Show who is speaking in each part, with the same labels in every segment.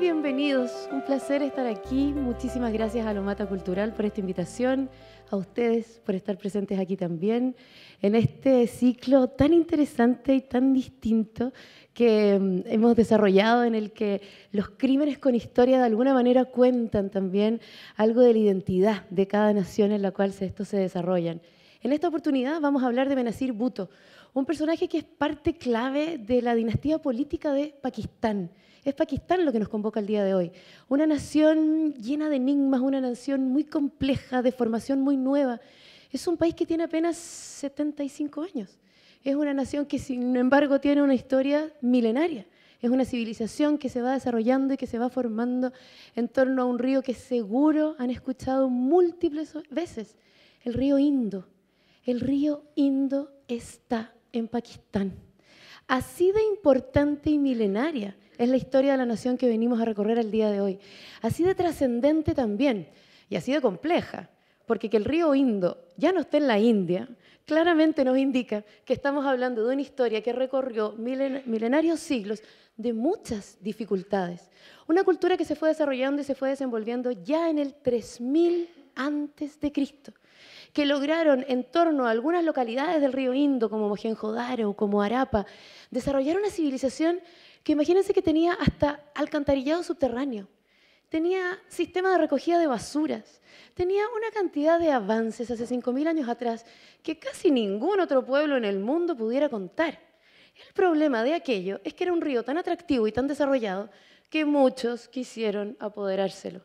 Speaker 1: bienvenidos. Un placer estar aquí. Muchísimas gracias a Lomata Cultural por esta invitación, a ustedes por estar presentes aquí también, en este ciclo tan interesante y tan distinto que mm, hemos desarrollado, en el que los crímenes con historia de alguna manera cuentan también algo de la identidad de cada nación en la cual estos se desarrollan. En esta oportunidad vamos a hablar de Benazir Bhutto, un personaje que es parte clave de la dinastía política de Pakistán. Es Pakistán lo que nos convoca el día de hoy. Una nación llena de enigmas, una nación muy compleja, de formación muy nueva. Es un país que tiene apenas 75 años. Es una nación que, sin embargo, tiene una historia milenaria. Es una civilización que se va desarrollando y que se va formando en torno a un río que seguro han escuchado múltiples veces, el río Indo el río Indo está en Pakistán. Así de importante y milenaria es la historia de la nación que venimos a recorrer el día de hoy. Así de trascendente también y así de compleja, porque que el río Indo ya no esté en la India, claramente nos indica que estamos hablando de una historia que recorrió milenarios siglos de muchas dificultades. Una cultura que se fue desarrollando y se fue desenvolviendo ya en el 3000 antes de Cristo que lograron en torno a algunas localidades del río Indo, como mohenjo o como Arapa, desarrollar una civilización que imagínense que tenía hasta alcantarillado subterráneo, tenía sistema de recogida de basuras, tenía una cantidad de avances hace 5.000 años atrás que casi ningún otro pueblo en el mundo pudiera contar. El problema de aquello es que era un río tan atractivo y tan desarrollado que muchos quisieron apoderárselo.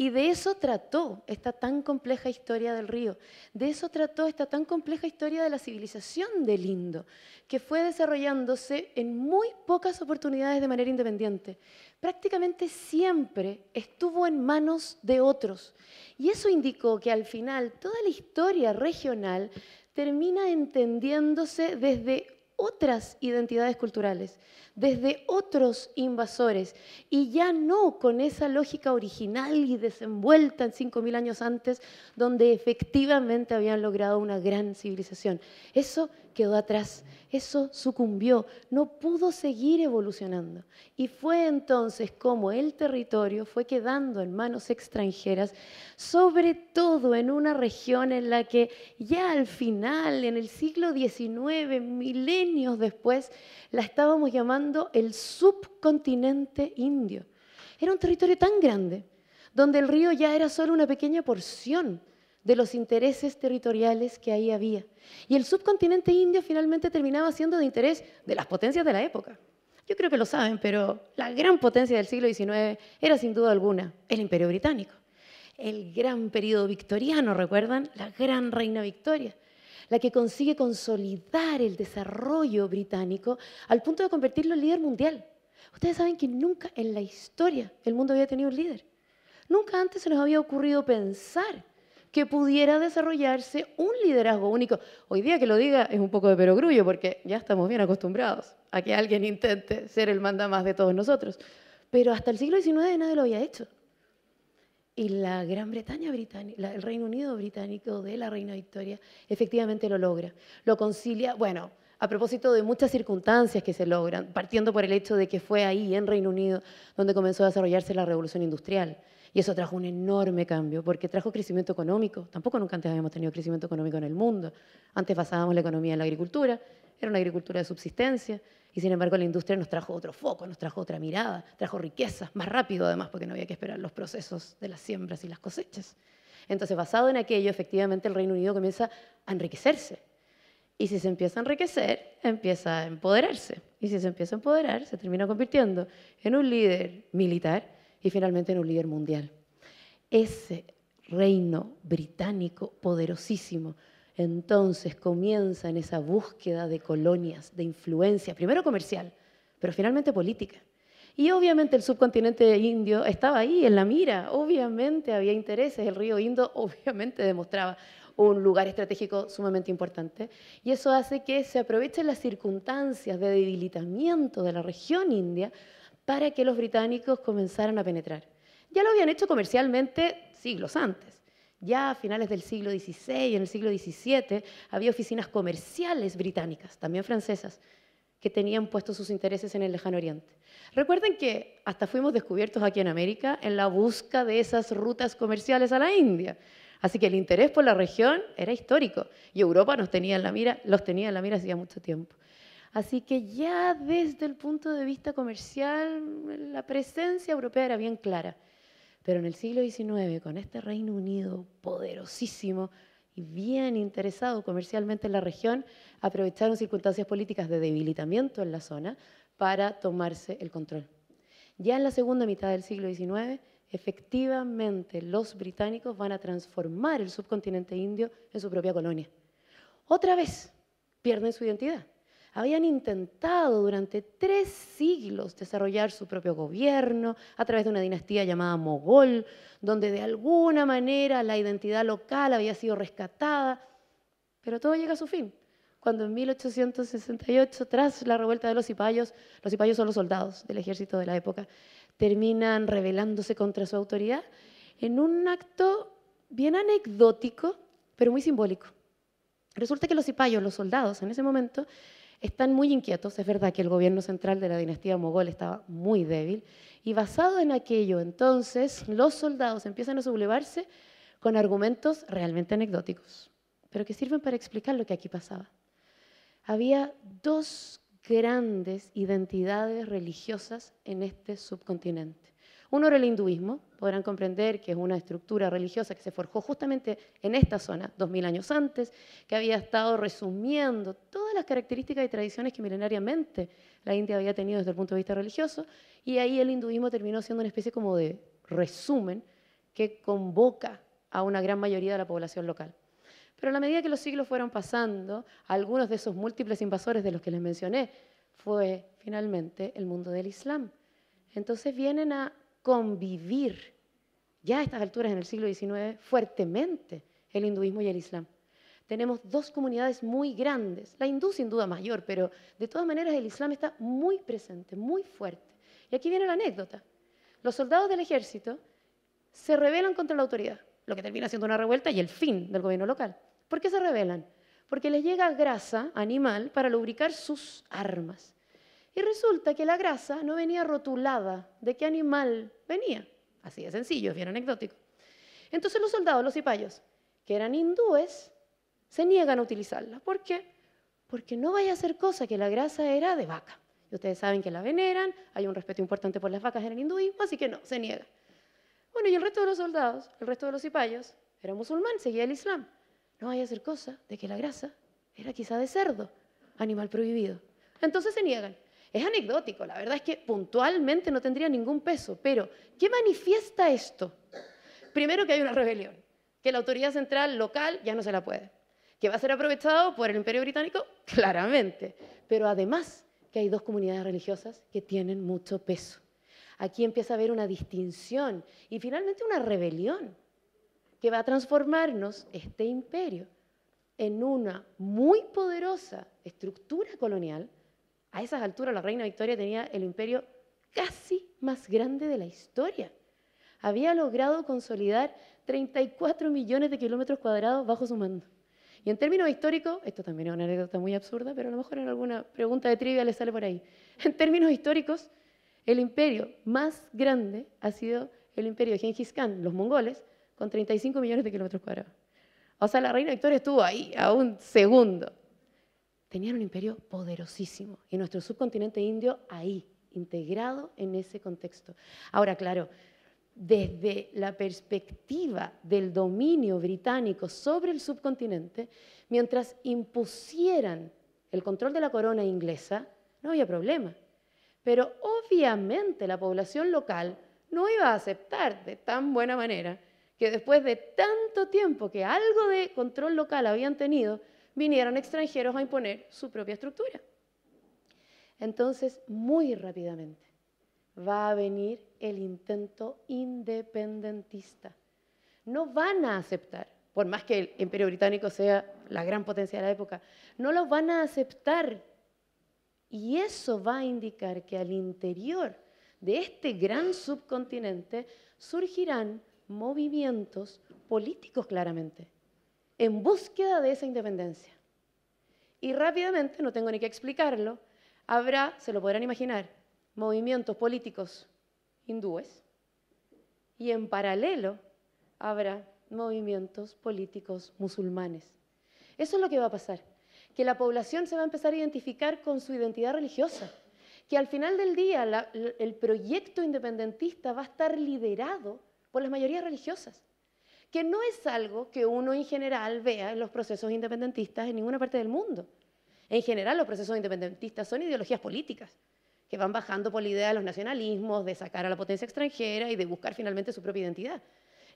Speaker 1: Y de eso trató esta tan compleja historia del río, de eso trató esta tan compleja historia de la civilización del Indo, que fue desarrollándose en muy pocas oportunidades de manera independiente. Prácticamente siempre estuvo en manos de otros. Y eso indicó que al final toda la historia regional termina entendiéndose desde otras identidades culturales, desde otros invasores, y ya no con esa lógica original y desenvuelta en 5.000 años antes, donde efectivamente habían logrado una gran civilización. Eso quedó atrás, eso sucumbió, no pudo seguir evolucionando. Y fue entonces como el territorio fue quedando en manos extranjeras, sobre todo en una región en la que ya al final, en el siglo XIX, milenios después, la estábamos llamando el subcontinente indio. Era un territorio tan grande, donde el río ya era solo una pequeña porción de los intereses territoriales que ahí había. Y el subcontinente indio finalmente terminaba siendo de interés de las potencias de la época. Yo creo que lo saben, pero la gran potencia del siglo XIX era sin duda alguna el imperio británico. El gran periodo victoriano, ¿recuerdan? La gran reina Victoria la que consigue consolidar el desarrollo británico al punto de convertirlo en líder mundial. Ustedes saben que nunca en la historia el mundo había tenido un líder. Nunca antes se nos había ocurrido pensar que pudiera desarrollarse un liderazgo único. Hoy día que lo diga es un poco de perogrullo porque ya estamos bien acostumbrados a que alguien intente ser el manda más de todos nosotros. Pero hasta el siglo XIX nadie lo había hecho. Y la Gran Bretaña, británica, el Reino Unido británico de la Reina Victoria, efectivamente lo logra. Lo concilia, bueno, a propósito de muchas circunstancias que se logran, partiendo por el hecho de que fue ahí, en Reino Unido, donde comenzó a desarrollarse la revolución industrial y eso trajo un enorme cambio, porque trajo crecimiento económico. Tampoco nunca antes habíamos tenido crecimiento económico en el mundo. Antes basábamos la economía en la agricultura, era una agricultura de subsistencia, y sin embargo la industria nos trajo otro foco, nos trajo otra mirada, trajo riquezas, más rápido además, porque no había que esperar los procesos de las siembras y las cosechas. Entonces, basado en aquello, efectivamente el Reino Unido comienza a enriquecerse. Y si se empieza a enriquecer, empieza a empoderarse. Y si se empieza a empoderar, se termina convirtiendo en un líder militar y finalmente en un líder mundial. Ese reino británico poderosísimo entonces comienza en esa búsqueda de colonias, de influencia, primero comercial, pero finalmente política. Y obviamente el subcontinente indio estaba ahí en la mira, obviamente había intereses, el río Indo obviamente demostraba un lugar estratégico sumamente importante. Y eso hace que se aprovechen las circunstancias de debilitamiento de la región india para que los británicos comenzaran a penetrar. Ya lo habían hecho comercialmente siglos antes. Ya a finales del siglo XVI, en el siglo XVII, había oficinas comerciales británicas, también francesas, que tenían puestos sus intereses en el lejano oriente. Recuerden que hasta fuimos descubiertos aquí en América en la busca de esas rutas comerciales a la India. Así que el interés por la región era histórico y Europa nos tenía la mira, los tenía en la mira hacía mucho tiempo. Así que ya desde el punto de vista comercial, la presencia europea era bien clara. Pero en el siglo XIX, con este Reino Unido poderosísimo y bien interesado comercialmente en la región, aprovecharon circunstancias políticas de debilitamiento en la zona para tomarse el control. Ya en la segunda mitad del siglo XIX, efectivamente los británicos van a transformar el subcontinente indio en su propia colonia. Otra vez pierden su identidad habían intentado durante tres siglos desarrollar su propio gobierno a través de una dinastía llamada mogol, donde de alguna manera la identidad local había sido rescatada, pero todo llega a su fin. Cuando en 1868, tras la revuelta de los cipayos, los cipayos son los soldados del ejército de la época, terminan rebelándose contra su autoridad en un acto bien anecdótico, pero muy simbólico. Resulta que los cipayos, los soldados en ese momento, están muy inquietos. Es verdad que el gobierno central de la dinastía mogol estaba muy débil. Y basado en aquello, entonces, los soldados empiezan a sublevarse con argumentos realmente anecdóticos, pero que sirven para explicar lo que aquí pasaba. Había dos grandes identidades religiosas en este subcontinente. Uno era el hinduismo, podrán comprender que es una estructura religiosa que se forjó justamente en esta zona, dos mil años antes, que había estado resumiendo todas las características y tradiciones que milenariamente la India había tenido desde el punto de vista religioso, y ahí el hinduismo terminó siendo una especie como de resumen que convoca a una gran mayoría de la población local. Pero a la medida que los siglos fueron pasando, algunos de esos múltiples invasores de los que les mencioné fue finalmente el mundo del Islam. Entonces vienen a convivir ya a estas alturas en el siglo XIX fuertemente el hinduismo y el islam. Tenemos dos comunidades muy grandes, la hindú sin duda mayor, pero de todas maneras el islam está muy presente, muy fuerte. Y aquí viene la anécdota. Los soldados del ejército se rebelan contra la autoridad, lo que termina siendo una revuelta y el fin del gobierno local. ¿Por qué se rebelan? Porque les llega grasa animal para lubricar sus armas. Y resulta que la grasa no venía rotulada de qué animal venía. Así de sencillo, es bien anecdótico. Entonces los soldados, los cipayos, que eran hindúes, se niegan a utilizarla. ¿Por qué? Porque no vaya a ser cosa que la grasa era de vaca. Y ustedes saben que la veneran, hay un respeto importante por las vacas en el hinduismo, así que no, se niega. Bueno, y el resto de los soldados, el resto de los cipayos, era musulmán, seguía el Islam. No vaya a ser cosa de que la grasa era quizá de cerdo, animal prohibido. Entonces se niegan. Es anecdótico, la verdad es que puntualmente no tendría ningún peso, pero ¿qué manifiesta esto? Primero que hay una rebelión, que la autoridad central local ya no se la puede, que va a ser aprovechado por el imperio británico, claramente, pero además que hay dos comunidades religiosas que tienen mucho peso. Aquí empieza a haber una distinción y finalmente una rebelión que va a transformarnos este imperio en una muy poderosa estructura colonial a esas alturas la reina Victoria tenía el imperio casi más grande de la historia. Había logrado consolidar 34 millones de kilómetros cuadrados bajo su mando. Y en términos históricos, esto también es una anécdota muy absurda, pero a lo mejor en alguna pregunta de trivia le sale por ahí. En términos históricos, el imperio más grande ha sido el imperio de Genghis Khan, los mongoles, con 35 millones de kilómetros cuadrados. O sea, la reina Victoria estuvo ahí a un segundo tenían un imperio poderosísimo y nuestro subcontinente indio ahí, integrado en ese contexto. Ahora, claro, desde la perspectiva del dominio británico sobre el subcontinente, mientras impusieran el control de la corona inglesa, no había problema. Pero obviamente la población local no iba a aceptar de tan buena manera que después de tanto tiempo que algo de control local habían tenido, vinieron extranjeros a imponer su propia estructura. Entonces, muy rápidamente va a venir el intento independentista. No van a aceptar, por más que el imperio británico sea la gran potencia de la época, no lo van a aceptar. Y eso va a indicar que al interior de este gran subcontinente surgirán movimientos políticos claramente en búsqueda de esa independencia. Y rápidamente, no tengo ni que explicarlo, habrá, se lo podrán imaginar, movimientos políticos hindúes y en paralelo habrá movimientos políticos musulmanes. Eso es lo que va a pasar, que la población se va a empezar a identificar con su identidad religiosa, que al final del día el proyecto independentista va a estar liderado por las mayorías religiosas que no es algo que uno en general vea en los procesos independentistas en ninguna parte del mundo. En general, los procesos independentistas son ideologías políticas que van bajando por la idea de los nacionalismos, de sacar a la potencia extranjera y de buscar finalmente su propia identidad.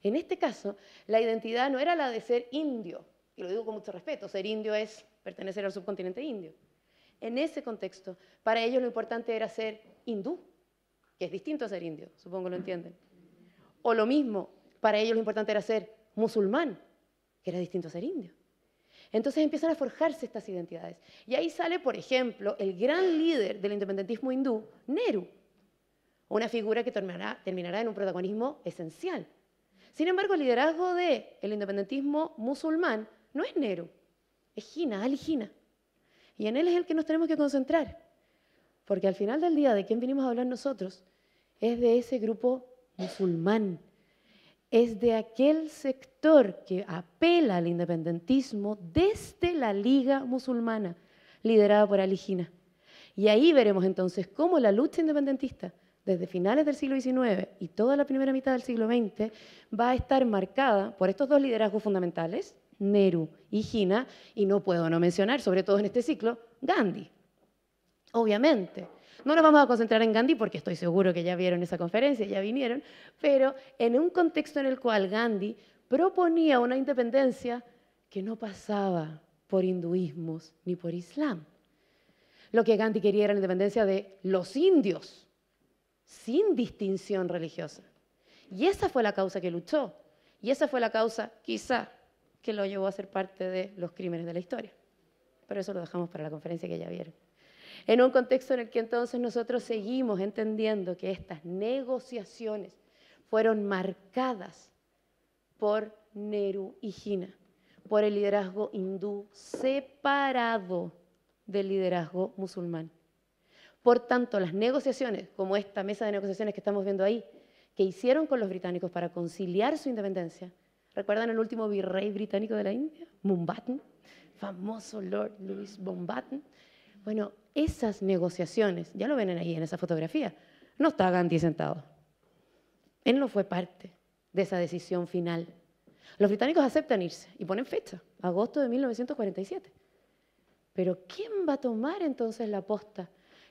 Speaker 1: En este caso, la identidad no era la de ser indio, y lo digo con mucho respeto, ser indio es pertenecer al subcontinente indio. En ese contexto, para ellos lo importante era ser hindú, que es distinto a ser indio, supongo lo entienden. O lo mismo, para ellos lo importante era ser musulmán, que era distinto a ser indio. Entonces empiezan a forjarse estas identidades. Y ahí sale, por ejemplo, el gran líder del independentismo hindú, Nehru, una figura que terminará, en un protagonismo esencial. Sin embargo, el liderazgo del el independentismo musulmán no es Nehru, es Gina, Ali Gina. Y en él es el que nos tenemos que concentrar. Porque al final del día, de quién vinimos a hablar nosotros, es de ese grupo musulmán es de aquel sector que apela al independentismo desde la Liga Musulmana, liderada por Ali Y ahí veremos entonces cómo la lucha independentista, desde finales del siglo XIX y toda la primera mitad del siglo XX, va a estar marcada por estos dos liderazgos fundamentales, Nehru y Gina y no puedo no mencionar, sobre todo en este ciclo, Gandhi. Obviamente. No nos vamos a concentrar en Gandhi porque estoy seguro que ya vieron esa conferencia, ya vinieron, pero en un contexto en el cual Gandhi proponía una independencia que no pasaba por hinduismos ni por islam. Lo que Gandhi quería era la independencia de los indios, sin distinción religiosa. Y esa fue la causa que luchó. Y esa fue la causa, quizá, que lo llevó a ser parte de los crímenes de la historia. Pero eso lo dejamos para la conferencia que ya vieron. En un contexto en el que entonces nosotros seguimos entendiendo que estas negociaciones fueron marcadas por Nehru y Gina, por el liderazgo hindú separado del liderazgo musulmán. Por tanto, las negociaciones, como esta mesa de negociaciones que estamos viendo ahí, que hicieron con los británicos para conciliar su independencia, ¿recuerdan el último virrey británico de la India? Mountbatten, famoso Lord Louis Mountbatten. Bueno, esas negociaciones, ya lo ven ahí en esa fotografía, no está Gandhi sentado. Él no fue parte de esa decisión final. Los británicos aceptan irse y ponen fecha, agosto de 1947. Pero ¿quién va a tomar entonces la posta?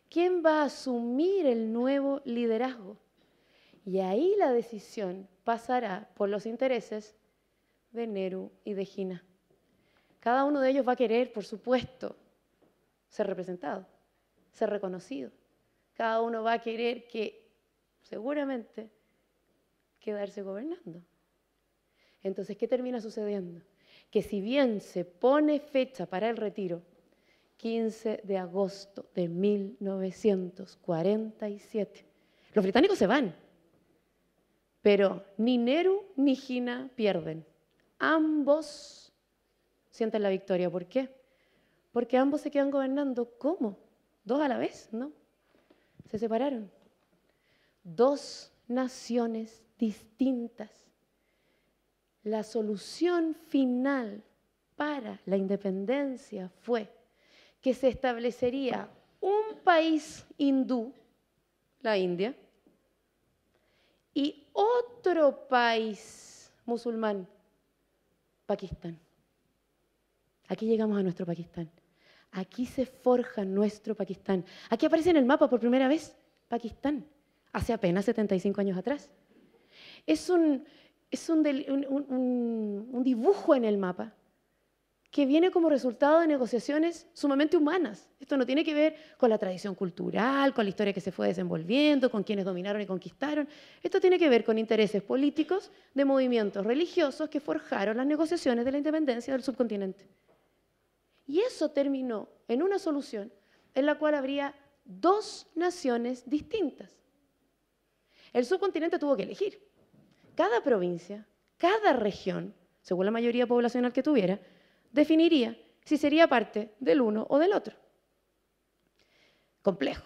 Speaker 1: ¿Quién va a asumir el nuevo liderazgo? Y ahí la decisión pasará por los intereses de Nehru y de Gina. Cada uno de ellos va a querer, por supuesto, ser representado, ser reconocido. Cada uno va a querer que seguramente quedarse gobernando. Entonces, ¿qué termina sucediendo? Que si bien se pone fecha para el retiro, 15 de agosto de 1947, los británicos se van, pero ni Nehru ni Gina pierden. Ambos sienten la victoria. ¿Por qué? porque ambos se quedan gobernando. ¿Cómo? Dos a la vez, ¿no? Se separaron. Dos naciones distintas. La solución final para la independencia fue que se establecería un país hindú, la India, y otro país musulmán, Pakistán. Aquí llegamos a nuestro Pakistán. Aquí se forja nuestro Pakistán. Aquí aparece en el mapa por primera vez Pakistán, hace apenas 75 años atrás. Es un, dibujo en el mapa que viene como resultado de negociaciones sumamente humanas. Esto no tiene que ver con la tradición cultural, con la historia que se fue desenvolviendo, con quienes dominaron y conquistaron. Esto tiene que ver con intereses políticos de movimientos religiosos que forjaron las negociaciones de la independencia del subcontinente. Y eso terminó en una solución en la cual habría dos naciones distintas. El subcontinente tuvo que elegir. Cada provincia, cada región, según la mayoría poblacional que tuviera, definiría si sería parte del uno o del otro. Complejo,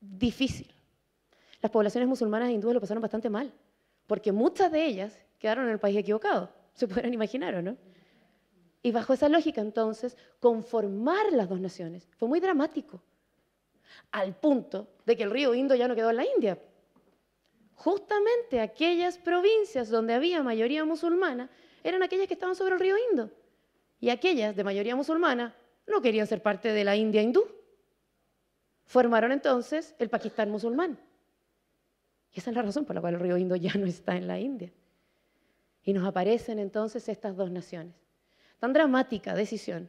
Speaker 1: difícil. Las poblaciones musulmanas e hindúes lo pasaron bastante mal, porque muchas de ellas quedaron en el país equivocado. Se podrán imaginar, ¿o no? Y bajo esa lógica, entonces, conformar las dos naciones fue muy dramático, al punto de que el río Indo ya no quedó en la India. Justamente aquellas provincias donde había mayoría musulmana eran aquellas que estaban sobre el río Indo. Y aquellas de mayoría musulmana no querían ser parte de la India hindú. Formaron entonces el Pakistán musulmán. Y esa es la razón por la cual el río Indo ya no está en la India. Y nos aparecen entonces estas dos naciones tan dramática decisión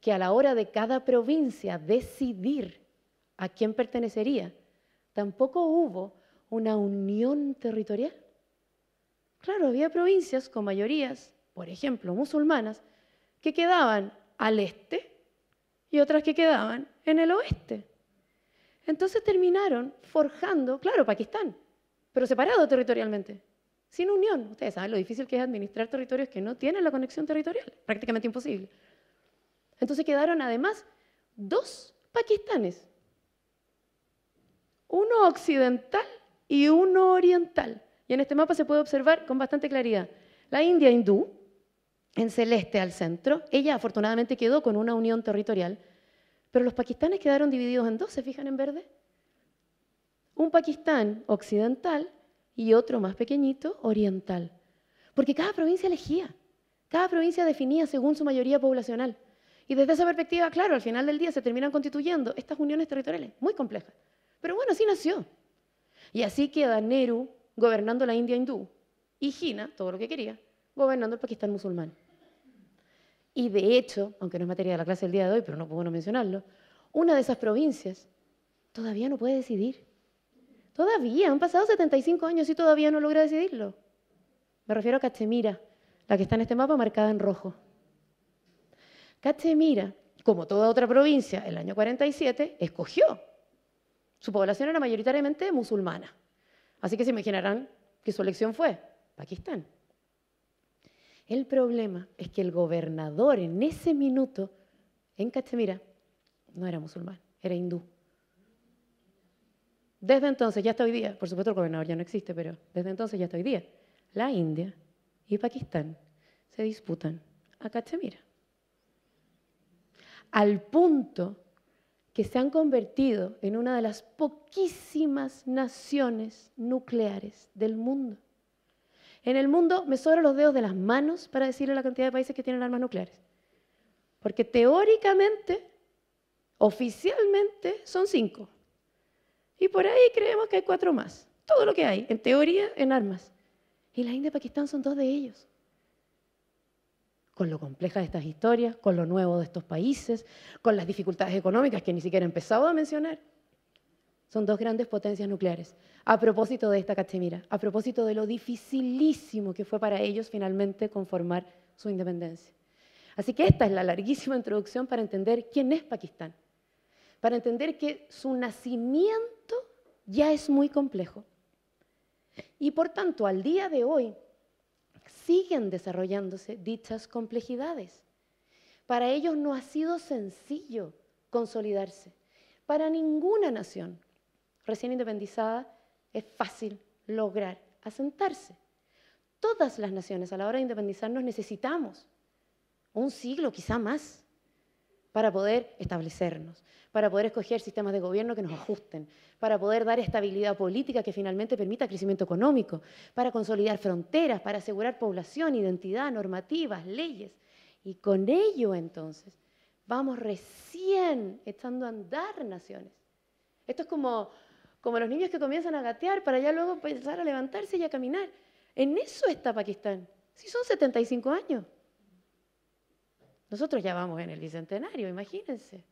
Speaker 1: que a la hora de cada provincia decidir a quién pertenecería, tampoco hubo una unión territorial. Claro, había provincias con mayorías, por ejemplo, musulmanas, que quedaban al este y otras que quedaban en el oeste. Entonces terminaron forjando, claro, Pakistán, pero separado territorialmente sin unión. Ustedes saben lo difícil que es administrar territorios que no tienen la conexión territorial, prácticamente imposible. Entonces quedaron además dos pakistanes, uno occidental y uno oriental. Y en este mapa se puede observar con bastante claridad la India hindú, en celeste al centro, ella afortunadamente quedó con una unión territorial, pero los pakistanes quedaron divididos en dos, ¿se fijan en verde? Un Pakistán occidental y otro más pequeñito, oriental. Porque cada provincia elegía, cada provincia definía según su mayoría poblacional. Y desde esa perspectiva, claro, al final del día se terminan constituyendo estas uniones territoriales, muy complejas. Pero bueno, así nació. Y así queda Nehru gobernando la India hindú y Jina, todo lo que quería, gobernando el Pakistán musulmán. Y de hecho, aunque no es materia de la clase del día de hoy, pero no puedo no mencionarlo, una de esas provincias todavía no puede decidir. Todavía, han pasado 75 años y todavía no logra decidirlo. Me refiero a Cachemira, la que está en este mapa marcada en rojo. Cachemira, como toda otra provincia, el año 47 escogió. Su población era mayoritariamente musulmana. Así que se imaginarán que su elección fue Pakistán. El problema es que el gobernador en ese minuto en Cachemira no era musulmán, era hindú. Desde entonces ya hasta hoy día, por supuesto el gobernador ya no existe, pero desde entonces ya hasta hoy día, la India y Pakistán se disputan a Cachemira. Al punto que se han convertido en una de las poquísimas naciones nucleares del mundo. En el mundo me sobran los dedos de las manos para decirle la cantidad de países que tienen armas nucleares. Porque teóricamente, oficialmente, son cinco. Y por ahí creemos que hay cuatro más. Todo lo que hay, en teoría, en armas. Y la India y Pakistán son dos de ellos. Con lo compleja de estas historias, con lo nuevo de estos países, con las dificultades económicas que ni siquiera he empezado a mencionar. Son dos grandes potencias nucleares. A propósito de esta Cachemira, a propósito de lo dificilísimo que fue para ellos finalmente conformar su independencia. Así que esta es la larguísima introducción para entender quién es Pakistán para entender que su nacimiento ya es muy complejo. Y por tanto, al día de hoy, siguen desarrollándose dichas complejidades. Para ellos no ha sido sencillo consolidarse. Para ninguna nación recién independizada es fácil lograr asentarse. Todas las naciones a la hora de independizarnos necesitamos un siglo, quizá más, para poder establecernos, para poder escoger sistemas de gobierno que nos ajusten, para poder dar estabilidad política que finalmente permita crecimiento económico, para consolidar fronteras, para asegurar población, identidad, normativas, leyes. Y con ello entonces vamos recién estando a andar naciones. Esto es como, como los niños que comienzan a gatear para ya luego empezar a levantarse y a caminar. En eso está Pakistán. Si son 75 años. Nosotros ya vamos en el bicentenario, imagínense.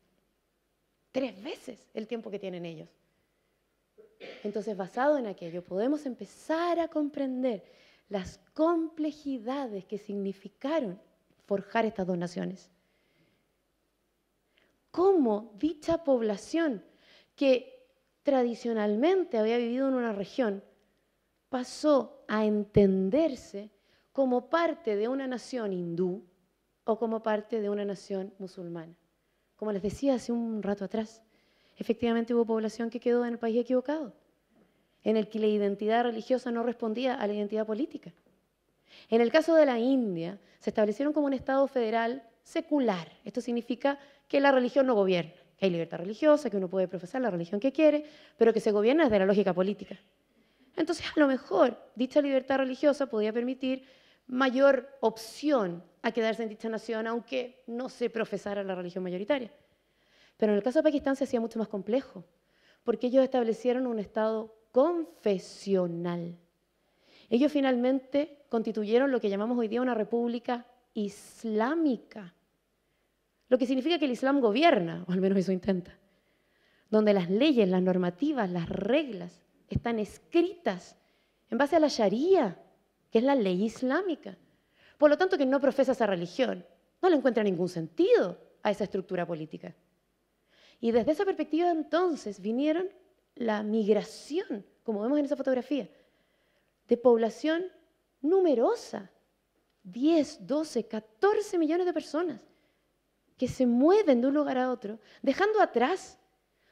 Speaker 1: Tres veces el tiempo que tienen ellos. Entonces, basado en aquello, podemos empezar a comprender las complejidades que significaron forjar estas dos naciones. Cómo dicha población que tradicionalmente había vivido en una región pasó a entenderse como parte de una nación hindú, o como parte de una nación musulmana. Como les decía hace un rato atrás, efectivamente hubo población que quedó en el país equivocado, en el que la identidad religiosa no respondía a la identidad política. En el caso de la India, se establecieron como un Estado federal secular. Esto significa que la religión no gobierna, que hay libertad religiosa, que uno puede profesar la religión que quiere, pero que se gobierna desde la lógica política. Entonces, a lo mejor, dicha libertad religiosa podía permitir mayor opción a quedarse en dicha nación aunque no se profesara la religión mayoritaria. Pero en el caso de Pakistán se hacía mucho más complejo, porque ellos establecieron un Estado confesional. Ellos finalmente constituyeron lo que llamamos hoy día una república islámica, lo que significa que el Islam gobierna, o al menos eso intenta, donde las leyes, las normativas, las reglas están escritas en base a la Sharia, que es la ley islámica. Por lo tanto, que no profesa esa religión no le encuentra ningún sentido a esa estructura política. Y desde esa perspectiva entonces vinieron la migración, como vemos en esa fotografía, de población numerosa, 10, 12, 14 millones de personas que se mueven de un lugar a otro, dejando atrás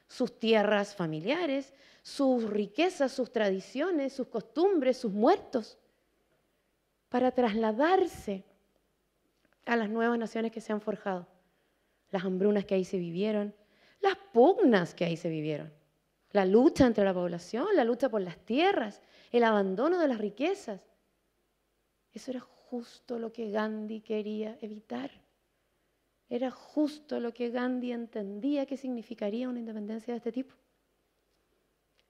Speaker 1: sus tierras familiares, sus riquezas, sus tradiciones, sus costumbres, sus muertos para trasladarse a las nuevas naciones que se han forjado, las hambrunas que ahí se vivieron, las pugnas que ahí se vivieron, la lucha entre la población, la lucha por las tierras, el abandono de las riquezas. Eso era justo lo que Gandhi quería evitar. Era justo lo que Gandhi entendía que significaría una independencia de este tipo.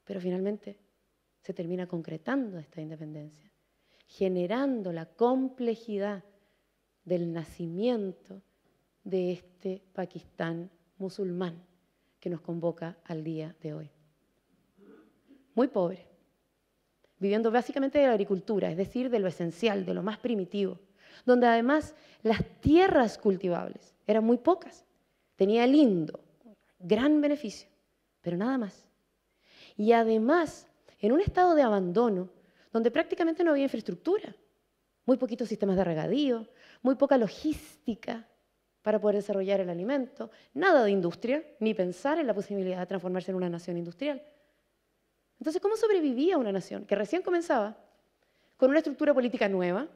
Speaker 1: Pero finalmente se termina concretando esta independencia generando la complejidad del nacimiento de este Pakistán musulmán que nos convoca al día de hoy. Muy pobre, viviendo básicamente de la agricultura, es decir, de lo esencial, de lo más primitivo, donde además las tierras cultivables eran muy pocas. Tenía lindo, gran beneficio, pero nada más. Y además, en un estado de abandono donde prácticamente no había infraestructura, muy poquitos sistemas de regadío, muy poca logística para poder desarrollar el alimento, nada de industria, ni pensar en la posibilidad de transformarse en una nación industrial. Entonces, ¿cómo sobrevivía una nación que recién comenzaba, con una estructura política nueva,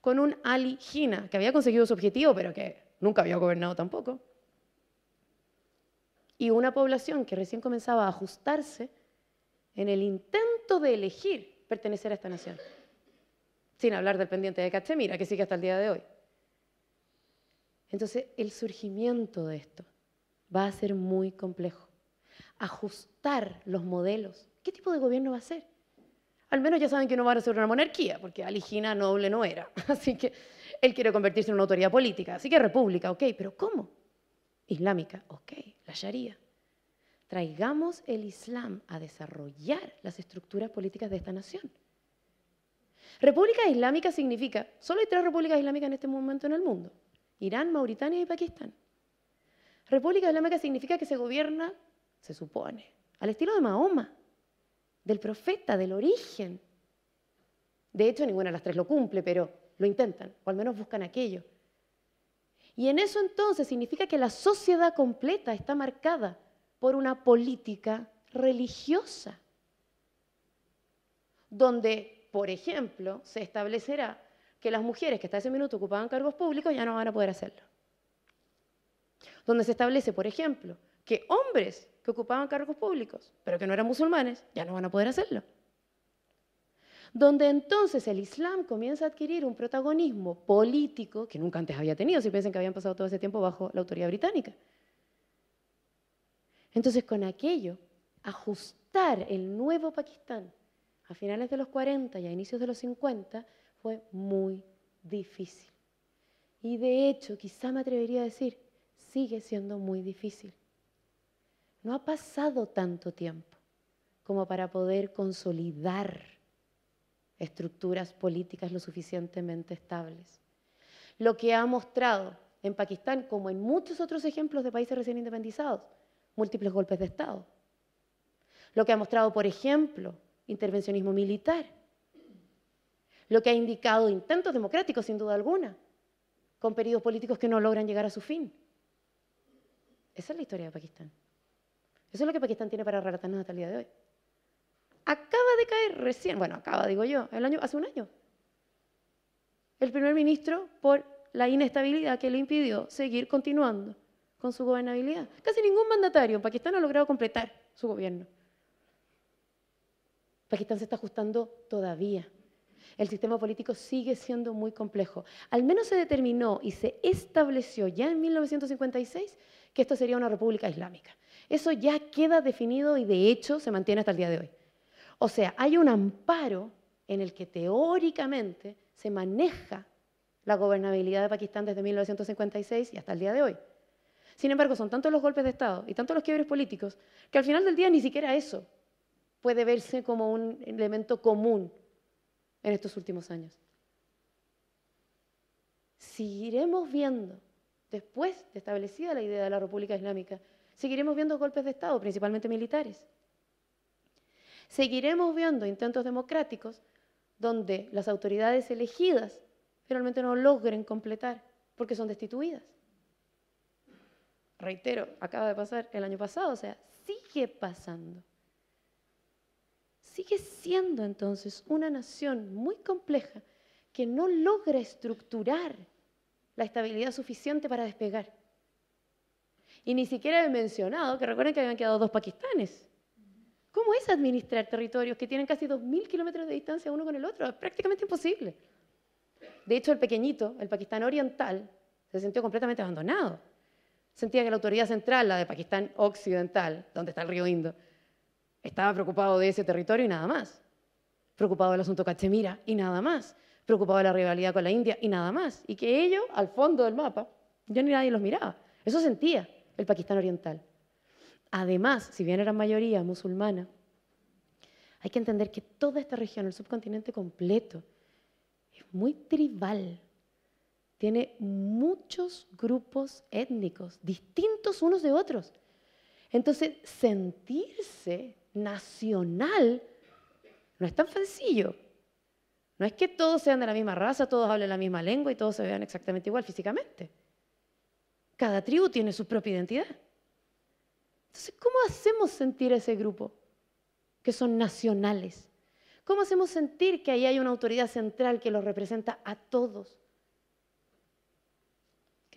Speaker 1: con un Ali Gina, que había conseguido su objetivo, pero que nunca había gobernado tampoco, y una población que recién comenzaba a ajustarse en el intento de elegir pertenecer a esta nación. Sin hablar del pendiente de Cachemira, que sigue hasta el día de hoy. Entonces, el surgimiento de esto va a ser muy complejo. Ajustar los modelos. ¿Qué tipo de gobierno va a ser? Al menos ya saben que no va a ser una monarquía, porque Aligina noble no era. Así que él quiere convertirse en una autoridad política. Así que república, ok, pero ¿cómo? Islámica, ok, la Sharia traigamos el Islam a desarrollar las estructuras políticas de esta nación. República Islámica significa, solo hay tres repúblicas islámicas en este momento en el mundo, Irán, Mauritania y Pakistán. República Islámica significa que se gobierna, se supone, al estilo de Mahoma, del profeta, del origen. De hecho, ninguna de las tres lo cumple, pero lo intentan, o al menos buscan aquello. Y en eso entonces significa que la sociedad completa está marcada por una política religiosa, donde, por ejemplo, se establecerá que las mujeres que hasta ese minuto ocupaban cargos públicos ya no van a poder hacerlo. Donde se establece, por ejemplo, que hombres que ocupaban cargos públicos, pero que no eran musulmanes, ya no van a poder hacerlo. Donde entonces el Islam comienza a adquirir un protagonismo político que nunca antes había tenido, si piensan que habían pasado todo ese tiempo bajo la autoridad británica. Entonces, con aquello, ajustar el nuevo Pakistán a finales de los 40 y a inicios de los 50 fue muy difícil. Y de hecho, quizá me atrevería a decir, sigue siendo muy difícil. No ha pasado tanto tiempo como para poder consolidar estructuras políticas lo suficientemente estables. Lo que ha mostrado en Pakistán, como en muchos otros ejemplos de países recién independizados, múltiples golpes de Estado. Lo que ha mostrado, por ejemplo, intervencionismo militar. Lo que ha indicado intentos democráticos, sin duda alguna, con periodos políticos que no logran llegar a su fin. Esa es la historia de Pakistán. Eso es lo que Pakistán tiene para relatarnos hasta el día de hoy. Acaba de caer recién, bueno, acaba, digo yo, el año, hace un año. El primer ministro, por la inestabilidad que le impidió seguir continuando con su gobernabilidad. Casi ningún mandatario. en Pakistán ha logrado completar su gobierno. Pakistán se está ajustando todavía. El sistema político sigue siendo muy complejo. Al menos se determinó y se estableció ya en 1956 que esto sería una república islámica. Eso ya queda definido y de hecho se mantiene hasta el día de hoy. O sea, hay un amparo en el que teóricamente se maneja la gobernabilidad de Pakistán desde 1956 y hasta el día de hoy. Sin embargo, son tantos los golpes de Estado y tantos los quiebres políticos que al final del día ni siquiera eso puede verse como un elemento común en estos últimos años. Seguiremos viendo, después de establecida la idea de la República Islámica, seguiremos viendo golpes de Estado, principalmente militares. Seguiremos viendo intentos democráticos donde las autoridades elegidas finalmente no logren completar porque son destituidas reitero, acaba de pasar el año pasado, o sea, sigue pasando. Sigue siendo entonces una nación muy compleja que no logra estructurar la estabilidad suficiente para despegar. Y ni siquiera he mencionado que recuerden que habían quedado dos pakistanes. ¿Cómo es administrar territorios que tienen casi 2.000 kilómetros de distancia uno con el otro? Es prácticamente imposible. De hecho, el pequeñito, el Pakistán oriental, se sintió completamente abandonado sentía que la autoridad central, la de Pakistán Occidental, donde está el río Indo, estaba preocupado de ese territorio y nada más. Preocupado del asunto Cachemira y nada más. Preocupado de la rivalidad con la India y nada más. Y que ellos, al fondo del mapa, ya ni nadie los miraba. Eso sentía el Pakistán Oriental. Además, si bien era mayoría musulmana, hay que entender que toda esta región, el subcontinente completo, es muy tribal, tiene muchos grupos étnicos, distintos unos de otros. Entonces, sentirse nacional no es tan sencillo. No es que todos sean de la misma raza, todos hablen la misma lengua y todos se vean exactamente igual físicamente. Cada tribu tiene su propia identidad. Entonces, ¿cómo hacemos sentir a ese grupo que son nacionales? ¿Cómo hacemos sentir que ahí hay una autoridad central que los representa a todos?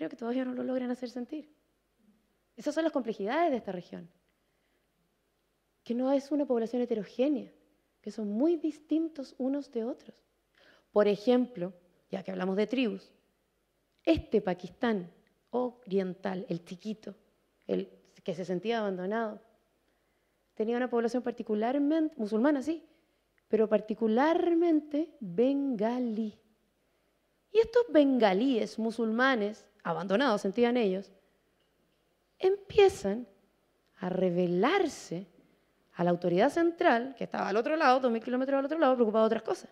Speaker 1: que todavía no lo logran hacer sentir. Esas son las complejidades de esta región. Que no es una población heterogénea, que son muy distintos unos de otros. Por ejemplo, ya que hablamos de tribus, este Pakistán oriental, el chiquito, el que se sentía abandonado, tenía una población particularmente musulmana, sí, pero particularmente bengalí. Y estos bengalíes musulmanes abandonados sentían ellos, empiezan a rebelarse a la autoridad central, que estaba al otro lado, 2.000 kilómetros al otro lado, preocupada de otras cosas.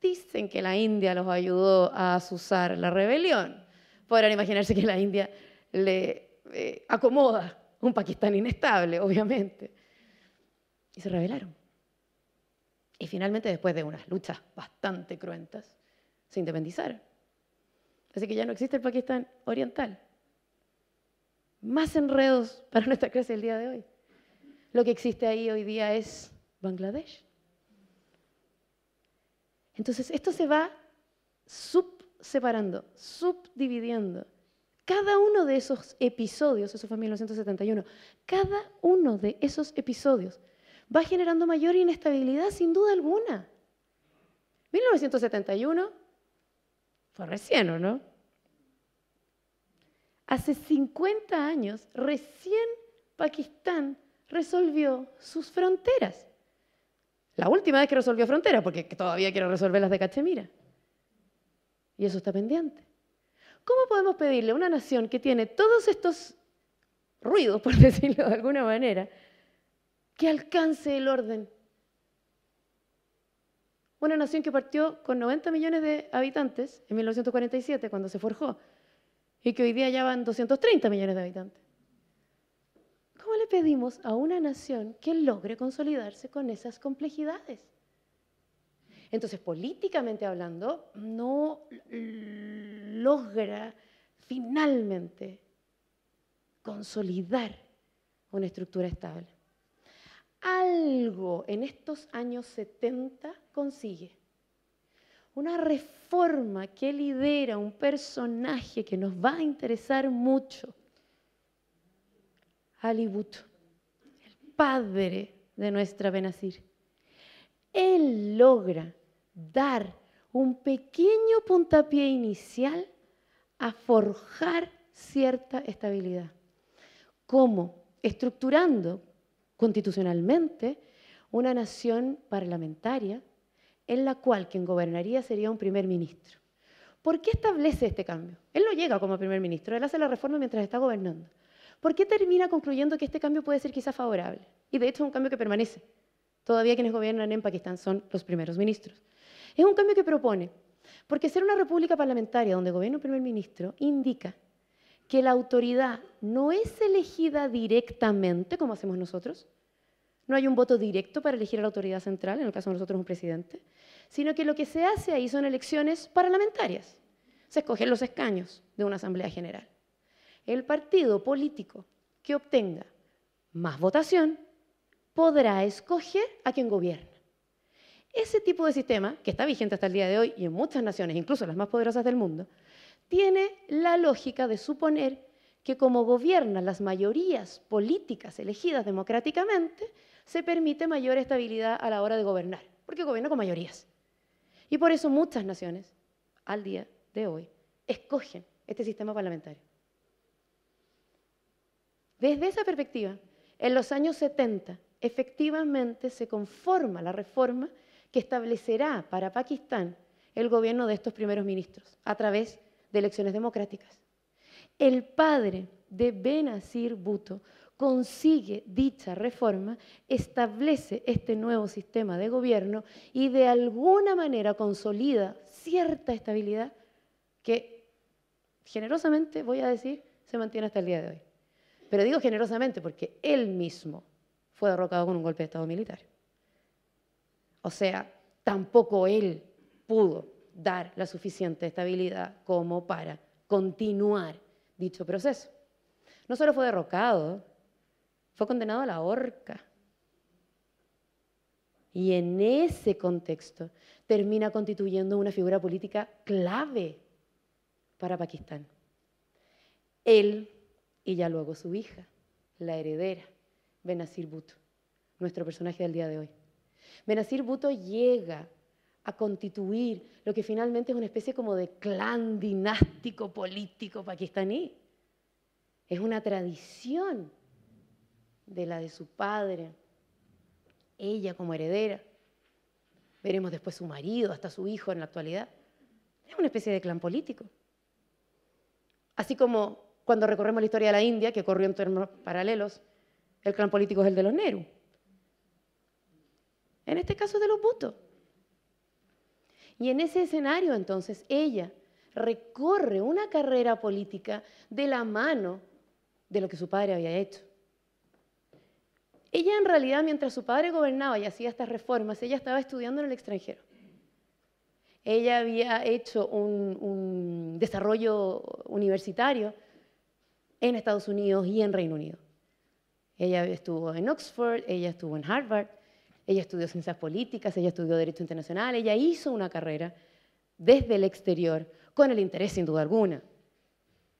Speaker 1: Dicen que la India los ayudó a azuzar la rebelión. Podrán imaginarse que la India le eh, acomoda un Pakistán inestable, obviamente. Y se rebelaron. Y finalmente, después de unas luchas bastante cruentas, se independizaron. Así que ya no existe el Pakistán oriental. Más enredos para nuestra clase el día de hoy. Lo que existe ahí hoy día es Bangladesh. Entonces, esto se va subseparando, subdividiendo. Cada uno de esos episodios, eso fue en 1971, cada uno de esos episodios va generando mayor inestabilidad sin duda alguna. 1971, fue recién, ¿o no? Hace 50 años, recién Pakistán resolvió sus fronteras. La última vez que resolvió fronteras, porque todavía quiero resolver las de Cachemira. Y eso está pendiente. ¿Cómo podemos pedirle a una nación que tiene todos estos ruidos, por decirlo de alguna manera, que alcance el orden una nación que partió con 90 millones de habitantes en 1947, cuando se forjó, y que hoy día ya van 230 millones de habitantes. ¿Cómo le pedimos a una nación que logre consolidarse con esas complejidades? Entonces, políticamente hablando, no logra finalmente consolidar una estructura estable. Algo en estos años 70 consigue? Una reforma que lidera un personaje que nos va a interesar mucho. Alibut, el padre de nuestra Benazir. Él logra dar un pequeño puntapié inicial a forjar cierta estabilidad. como Estructurando constitucionalmente una nación parlamentaria en la cual quien gobernaría sería un primer ministro. ¿Por qué establece este cambio? Él no llega como primer ministro, él hace la reforma mientras está gobernando. ¿Por qué termina concluyendo que este cambio puede ser quizás favorable? Y de hecho es un cambio que permanece. Todavía quienes gobiernan en Pakistán son los primeros ministros. Es un cambio que propone, porque ser una república parlamentaria donde gobierna un primer ministro indica que la autoridad no es elegida directamente, como hacemos nosotros, no hay un voto directo para elegir a la autoridad central, en el caso de nosotros un presidente, sino que lo que se hace ahí son elecciones parlamentarias. Se escogen los escaños de una asamblea general. El partido político que obtenga más votación podrá escoger a quien gobierna. Ese tipo de sistema, que está vigente hasta el día de hoy y en muchas naciones, incluso las más poderosas del mundo, tiene la lógica de suponer que como gobiernan las mayorías políticas elegidas democráticamente, se permite mayor estabilidad a la hora de gobernar, porque gobierna con mayorías. Y por eso muchas naciones, al día de hoy, escogen este sistema parlamentario. Desde esa perspectiva, en los años 70, efectivamente se conforma la reforma que establecerá para Pakistán el gobierno de estos primeros ministros a través de elecciones democráticas. El padre de Benazir Bhutto consigue dicha reforma, establece este nuevo sistema de gobierno y de alguna manera consolida cierta estabilidad que generosamente, voy a decir, se mantiene hasta el día de hoy. Pero digo generosamente porque él mismo fue derrocado con un golpe de Estado militar. O sea, tampoco él pudo dar la suficiente estabilidad como para continuar dicho proceso. No solo fue derrocado, fue condenado a la horca. Y en ese contexto termina constituyendo una figura política clave para Pakistán. Él y ya luego su hija, la heredera, Benazir Bhutto, nuestro personaje del día de hoy. Benazir Bhutto llega a constituir lo que finalmente es una especie como de clan dinástico político pakistaní. Es una tradición de la de su padre, ella como heredera, veremos después su marido, hasta su hijo en la actualidad. Es una especie de clan político. Así como cuando recorremos la historia de la India, que corrió en términos paralelos, el clan político es el de los Nehru. En este caso es de los Buto. Y en ese escenario, entonces, ella recorre una carrera política de la mano de lo que su padre había hecho. Ella en realidad, mientras su padre gobernaba y hacía estas reformas, ella estaba estudiando en el extranjero. Ella había hecho un, desarrollo universitario en Estados Unidos y en Reino Unido. Ella estuvo en Oxford, ella estuvo en Harvard, ella estudió ciencias políticas, ella estudió derecho internacional, ella hizo una carrera desde el exterior con el interés, sin duda alguna,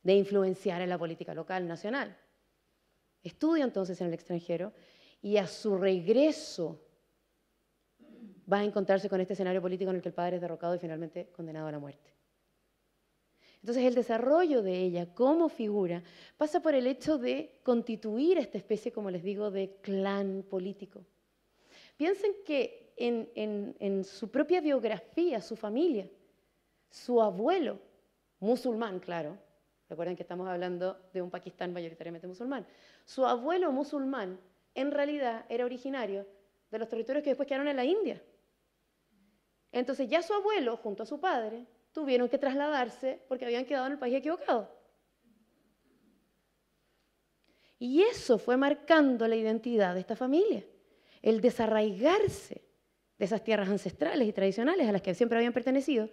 Speaker 1: de influenciar en la política local, nacional. Estudio entonces en el extranjero y a su regreso va a encontrarse con este escenario político en el que el padre es derrocado y finalmente condenado a la muerte. Entonces el desarrollo de ella como figura pasa por el hecho de constituir esta especie, como les digo, de clan político. Piensen que en, en su propia biografía, su familia, su abuelo, musulmán, claro, recuerden que estamos hablando de un Pakistán mayoritariamente musulmán, su abuelo musulmán en realidad era originario de los territorios que después quedaron en la India. Entonces ya su abuelo, junto a su padre, tuvieron que trasladarse porque habían quedado en el país equivocado. Y eso fue marcando la identidad de esta familia, el desarraigarse de esas tierras ancestrales y tradicionales a las que siempre habían pertenecido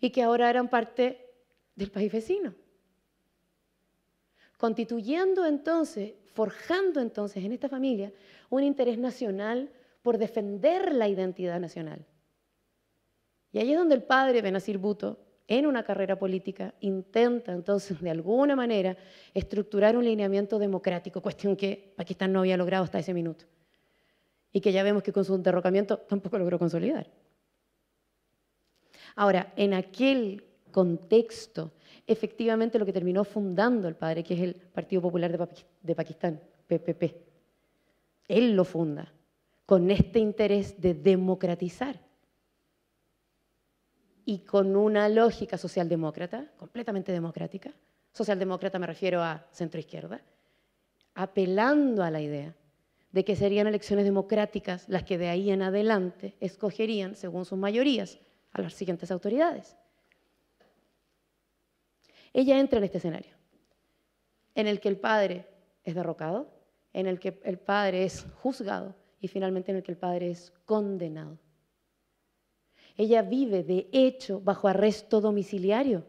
Speaker 1: y que ahora eran parte del país vecino, constituyendo entonces forjando entonces en esta familia un interés nacional por defender la identidad nacional. Y ahí es donde el padre Benazir Bhutto, en una carrera política, intenta entonces de alguna manera estructurar un lineamiento democrático, cuestión que Pakistán no había logrado hasta ese minuto y que ya vemos que con su derrocamiento tampoco logró consolidar. Ahora, en aquel contexto efectivamente lo que terminó fundando el padre, que es el Partido Popular de Pakistán, PPP. Él lo funda con este interés de democratizar y con una lógica socialdemócrata, completamente democrática, socialdemócrata me refiero a centroizquierda, apelando a la idea de que serían elecciones democráticas las que de ahí en adelante escogerían, según sus mayorías, a las siguientes autoridades. Ella entra en este escenario, en el que el padre es derrocado, en el que el padre es juzgado y finalmente en el que el padre es condenado. Ella vive, de hecho, bajo arresto domiciliario,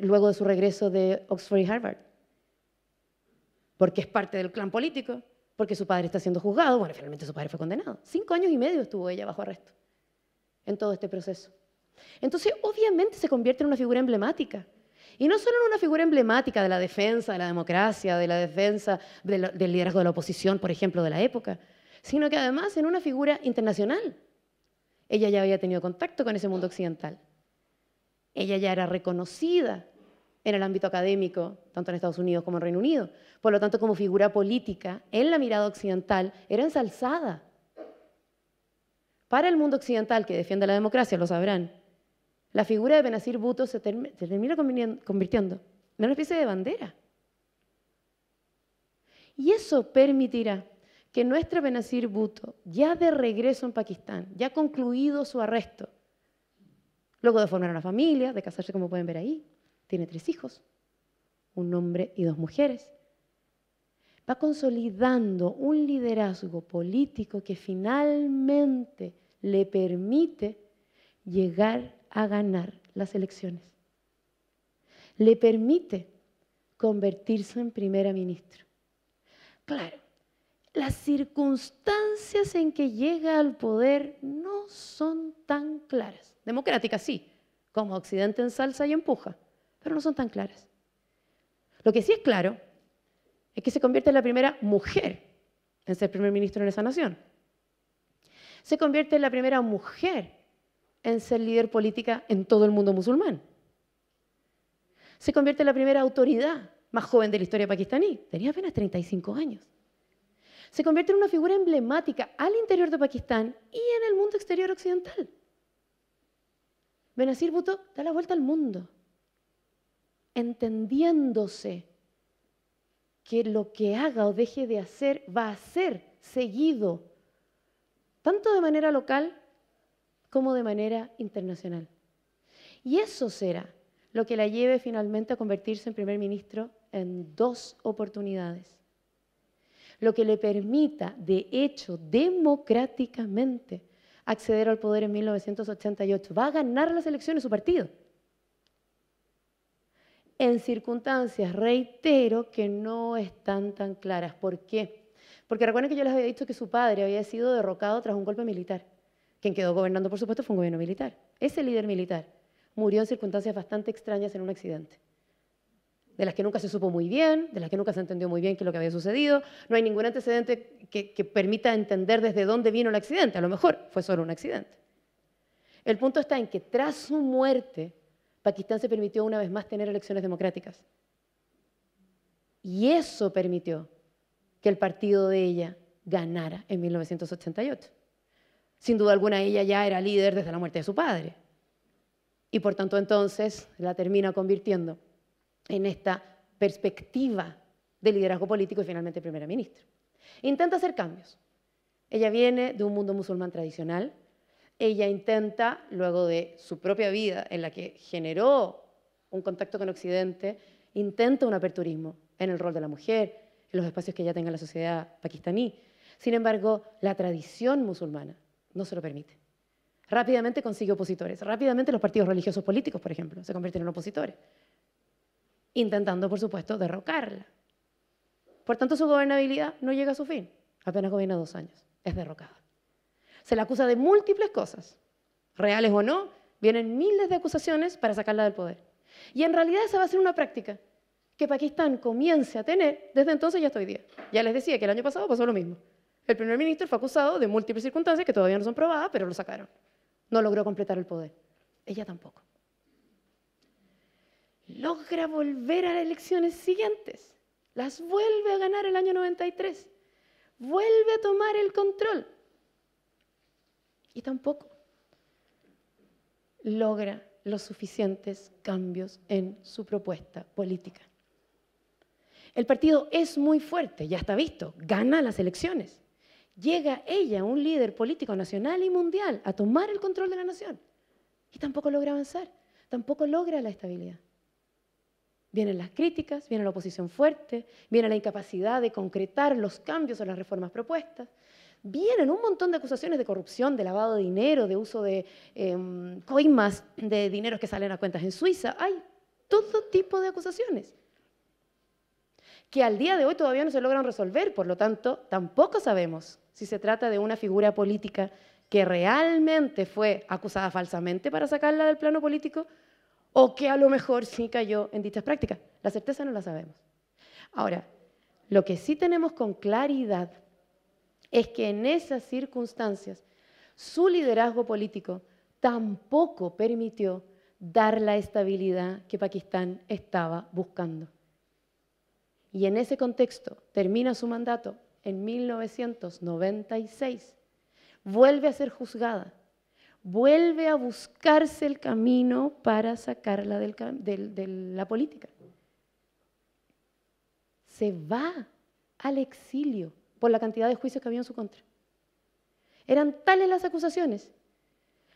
Speaker 1: luego de su regreso de Oxford y Harvard, porque es parte del clan político, porque su padre está siendo juzgado, bueno, finalmente su padre fue condenado. Cinco años y medio estuvo ella bajo arresto en todo este proceso. Entonces, obviamente se convierte en una figura emblemática. Y no solo en una figura emblemática de la defensa de la democracia, de la defensa del liderazgo de la oposición, por ejemplo, de la época, sino que además en una figura internacional. Ella ya había tenido contacto con ese mundo occidental. Ella ya era reconocida en el ámbito académico, tanto en Estados Unidos como en Reino Unido. Por lo tanto, como figura política, en la mirada occidental, era ensalzada. Para el mundo occidental que defiende la democracia, lo sabrán, la figura de Benazir Bhutto se, termina convirtiendo en una especie de bandera. Y eso permitirá que nuestro Benazir Bhutto, ya de regreso en Pakistán, ya concluido su arresto, luego de formar una familia, de casarse como pueden ver ahí, tiene tres hijos, un hombre y dos mujeres, va consolidando un liderazgo político que finalmente le permite llegar a ganar las elecciones. Le permite convertirse en primera ministra. Claro, las circunstancias en que llega al poder no son tan claras. Democráticas sí, como Occidente salsa y empuja, pero no son tan claras. Lo que sí es claro es que se convierte en la primera mujer en ser primer ministro en esa nación. Se convierte en la primera mujer en ser líder política en todo el mundo musulmán. Se convierte en la primera autoridad más joven de la historia pakistaní. Tenía apenas 35 años. Se convierte en una figura emblemática al interior de Pakistán y en el mundo exterior occidental. Benazir Bhutto da la vuelta al mundo, entendiéndose que lo que haga o deje de hacer va a ser seguido, tanto de manera local como de manera internacional. Y eso será lo que la lleve finalmente a convertirse en primer ministro en dos oportunidades. Lo que le permita, de hecho, democráticamente acceder al poder en 1988. Va a ganar las elecciones su partido. En circunstancias, reitero, que no están tan claras. ¿Por qué? Porque recuerden que yo les había dicho que su padre había sido derrocado tras un golpe militar. Quien quedó gobernando, por supuesto, fue un gobierno militar. Ese líder militar murió en circunstancias bastante extrañas en un accidente, de las que nunca se supo muy bien, de las que nunca se entendió muy bien qué es lo que había sucedido. No hay ningún antecedente que, que permita entender desde dónde vino el accidente. A lo mejor fue solo un accidente. El punto está en que tras su muerte, Pakistán se permitió una vez más tener elecciones democráticas. Y eso permitió que el partido de ella ganara en 1988. Sin duda alguna ella ya era líder desde la muerte de su padre. Y por tanto entonces la termina convirtiendo en esta perspectiva de liderazgo político y finalmente primera ministra. Intenta hacer cambios. Ella viene de un mundo musulmán tradicional. Ella intenta, luego de su propia vida en la que generó un contacto con Occidente, intenta un aperturismo en el rol de la mujer, en los espacios que ya tenga la sociedad pakistaní. Sin embargo, la tradición musulmana no se lo permite. Rápidamente consigue opositores. Rápidamente los partidos religiosos políticos, por ejemplo, se convierten en opositores, intentando, por supuesto, derrocarla. Por tanto, su gobernabilidad no llega a su fin. Apenas gobierna dos años. Es derrocada. Se la acusa de múltiples cosas, reales o no. Vienen miles de acusaciones para sacarla del poder. Y en realidad esa va a ser una práctica que Pakistán comience a tener desde entonces y hasta hoy día. Ya les decía que el año pasado pasó lo mismo. El primer ministro fue acusado de múltiples circunstancias que todavía no son probadas, pero lo sacaron. No logró completar el poder. Ella tampoco. Logra volver a las elecciones siguientes. Las vuelve a ganar el año 93. Vuelve a tomar el control. Y tampoco logra los suficientes cambios en su propuesta política. El partido es muy fuerte, ya está visto, gana las elecciones, llega ella, un líder político nacional y mundial, a tomar el control de la nación. Y tampoco logra avanzar, tampoco logra la estabilidad. Vienen las críticas, viene la oposición fuerte, viene la incapacidad de concretar los cambios o las reformas propuestas, vienen un montón de acusaciones de corrupción, de lavado de dinero, de uso de em, coimas, de dineros que salen a cuentas en Suiza. Hay todo tipo de acusaciones que al día de hoy todavía no se logran resolver, por lo tanto, tampoco sabemos si se trata de una figura política que realmente fue acusada falsamente para sacarla del plano político o que a lo mejor sí cayó en dichas prácticas. La certeza no la sabemos. Ahora, lo que sí tenemos con claridad es que en esas circunstancias su liderazgo político tampoco permitió dar la estabilidad que Pakistán estaba buscando. Y en ese contexto termina su mandato en 1996, vuelve a ser juzgada, vuelve a buscarse el camino para sacarla de la política. Se va al exilio por la cantidad de juicios que había en su contra. Eran tales las acusaciones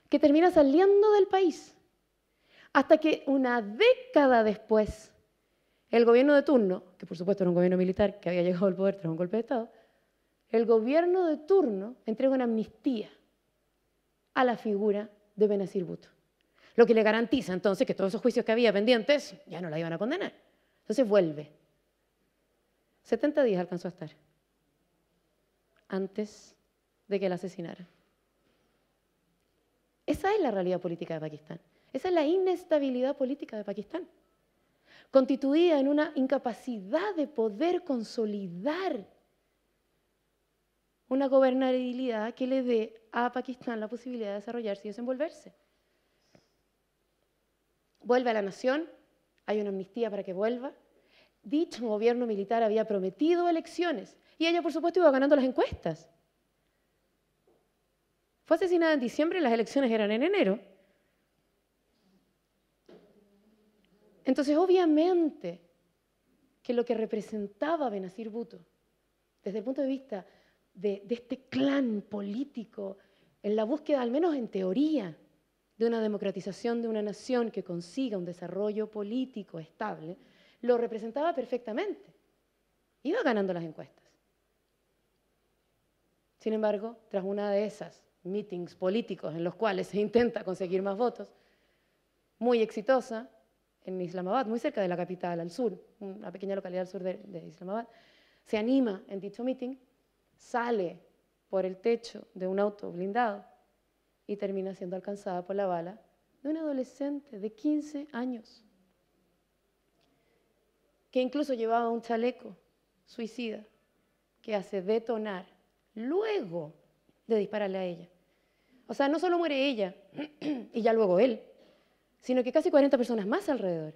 Speaker 1: que termina saliendo del país hasta que una década después el gobierno de turno, que por supuesto era un gobierno militar que había llegado al poder tras un golpe de Estado, el gobierno de turno entrega una amnistía a la figura de Benazir Bhutto. Lo que le garantiza entonces que todos esos juicios que había pendientes ya no la iban a condenar. Entonces vuelve. 70 días alcanzó a estar antes de que la asesinaran. Esa es la realidad política de Pakistán. Esa es la inestabilidad política de Pakistán, constituida en una incapacidad de poder consolidar una gobernabilidad que le dé a Pakistán la posibilidad de desarrollarse y desenvolverse. Vuelve a la nación, hay una amnistía para que vuelva. Dicho gobierno militar había prometido elecciones y ella, por supuesto, iba ganando las encuestas. Fue asesinada en diciembre y las elecciones eran en enero. Entonces, obviamente, que lo que representaba Benazir Bhutto, desde el punto de vista de, este clan político en la búsqueda, al menos en teoría, de una democratización de una nación que consiga un desarrollo político estable, lo representaba perfectamente. Iba ganando las encuestas. Sin embargo, tras una de esas meetings políticos en los cuales se intenta conseguir más votos, muy exitosa, en Islamabad, muy cerca de la capital, al sur, una pequeña localidad al sur de, de Islamabad, se anima en dicho meeting sale por el techo de un auto blindado y termina siendo alcanzada por la bala de un adolescente de 15 años, que incluso llevaba un chaleco suicida que hace detonar luego de dispararle a ella. O sea, no solo muere ella y ya luego él, sino que casi 40 personas más alrededor.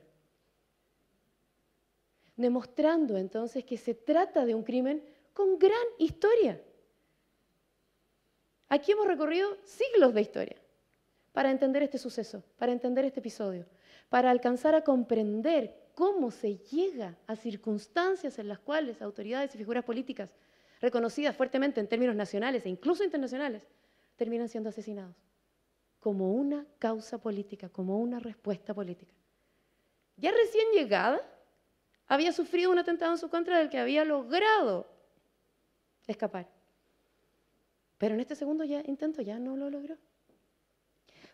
Speaker 1: Demostrando entonces que se trata de un crimen con gran historia. Aquí hemos recorrido siglos de historia para entender este suceso, para entender este episodio, para alcanzar a comprender cómo se llega a circunstancias en las cuales autoridades y figuras políticas reconocidas fuertemente en términos nacionales e incluso internacionales terminan siendo asesinados como una causa política, como una respuesta política. Ya recién llegada, había sufrido un atentado en su contra del que había logrado escapar. Pero en este segundo ya, intento ya no lo logró.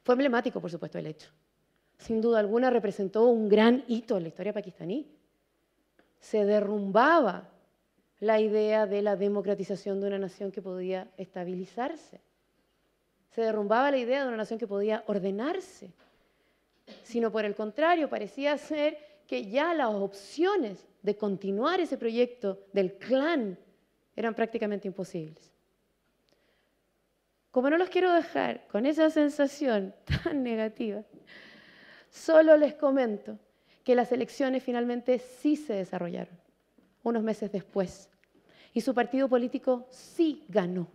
Speaker 1: Fue emblemático, por supuesto, el hecho. Sin duda alguna representó un gran hito en la historia pakistaní. Se derrumbaba la idea de la democratización de una nación que podía estabilizarse. Se derrumbaba la idea de una nación que podía ordenarse. Sino por el contrario, parecía ser que ya las opciones de continuar ese proyecto del clan eran prácticamente imposibles. Como no los quiero dejar con esa sensación tan negativa, solo les comento que las elecciones finalmente sí se desarrollaron, unos meses después, y su partido político sí ganó.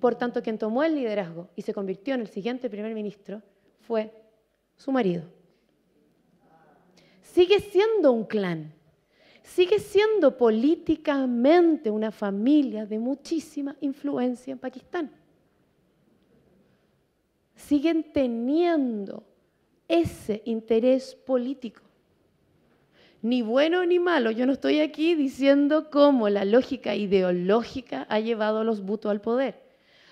Speaker 1: Por tanto, quien tomó el liderazgo y se convirtió en el siguiente primer ministro fue su marido. Sigue siendo un clan, sigue siendo políticamente una familia de muchísima influencia en Pakistán. Siguen teniendo ese interés político. Ni bueno ni malo, yo no estoy aquí diciendo cómo la lógica ideológica ha llevado a los Bhutto al poder.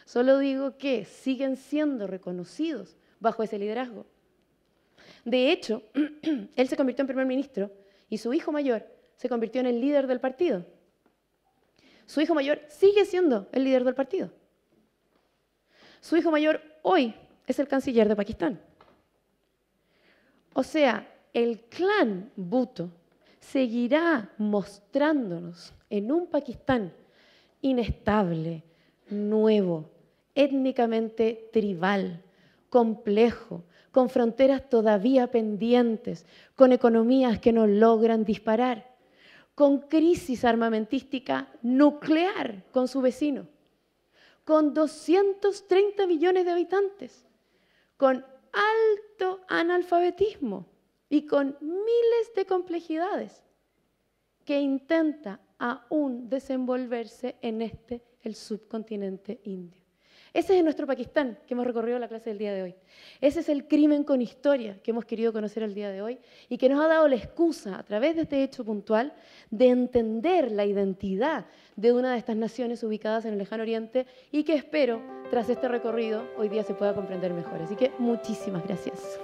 Speaker 1: Solo digo que siguen siendo reconocidos bajo ese liderazgo. De hecho, él se convirtió en primer ministro y su hijo mayor se convirtió en el líder del partido. Su hijo mayor sigue siendo el líder del partido. Su hijo mayor hoy es el canciller de Pakistán. O sea, el clan Bhutto seguirá mostrándonos en un Pakistán inestable, nuevo, étnicamente tribal, complejo, con fronteras todavía pendientes, con economías que no logran disparar con crisis armamentística nuclear con su vecino, con 230 millones de habitantes, con alto analfabetismo y con miles de complejidades que intenta aún desenvolverse en este, el subcontinente indio. Ese es nuestro Pakistán que hemos recorrido la clase del día de hoy. Ese es el crimen con historia que hemos querido conocer el día de hoy y que nos ha dado la excusa a través de este hecho puntual de entender la identidad de una de estas naciones ubicadas en el lejano oriente y que espero tras este recorrido hoy día se pueda comprender mejor. Así que muchísimas gracias.